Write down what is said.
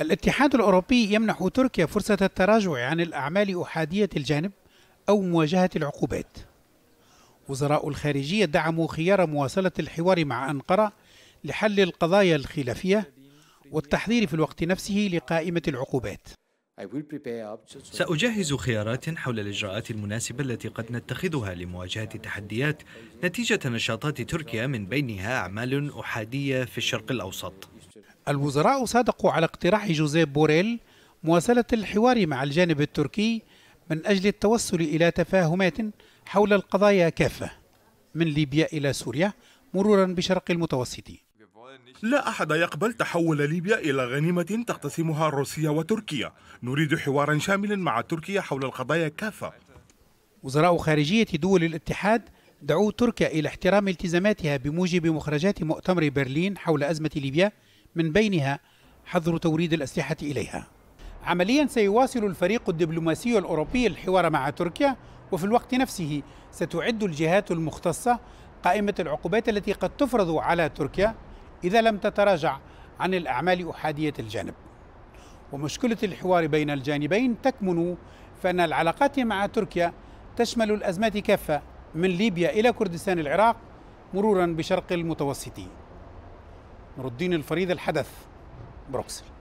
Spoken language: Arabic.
الاتحاد الأوروبي يمنح تركيا فرصة التراجع عن الأعمال أحادية الجانب أو مواجهة العقوبات وزراء الخارجية دعموا خيار مواصلة الحوار مع أنقرة لحل القضايا الخلافية والتحضير في الوقت نفسه لقائمة العقوبات سأجهز خيارات حول الإجراءات المناسبة التي قد نتخذها لمواجهة التحديات نتيجة نشاطات تركيا من بينها أعمال أحادية في الشرق الأوسط الوزراء صادقوا على اقتراح جوزيف بوريل مواصلة الحوار مع الجانب التركي من أجل التوصل إلى تفاهمات حول القضايا كافة من ليبيا إلى سوريا مرورا بشرق المتوسط لا أحد يقبل تحول ليبيا إلى غنيمة تقتسمها روسيا وتركيا نريد حوارا شاملا مع تركيا حول القضايا كافة وزراء خارجية دول الاتحاد دعوا تركيا إلى احترام التزاماتها بموجب مخرجات مؤتمر برلين حول أزمة ليبيا من بينها حظر توريد الأسلحة إليها عمليا سيواصل الفريق الدبلوماسي الأوروبي الحوار مع تركيا وفي الوقت نفسه ستعد الجهات المختصة قائمة العقوبات التي قد تفرض على تركيا إذا لم تتراجع عن الأعمال أحادية الجانب ومشكلة الحوار بين الجانبين تكمن فإن العلاقات مع تركيا تشمل الأزمات كافة من ليبيا إلى كردستان العراق مرورا بشرق المتوسطين نور الدين الفريد الحدث بروكسل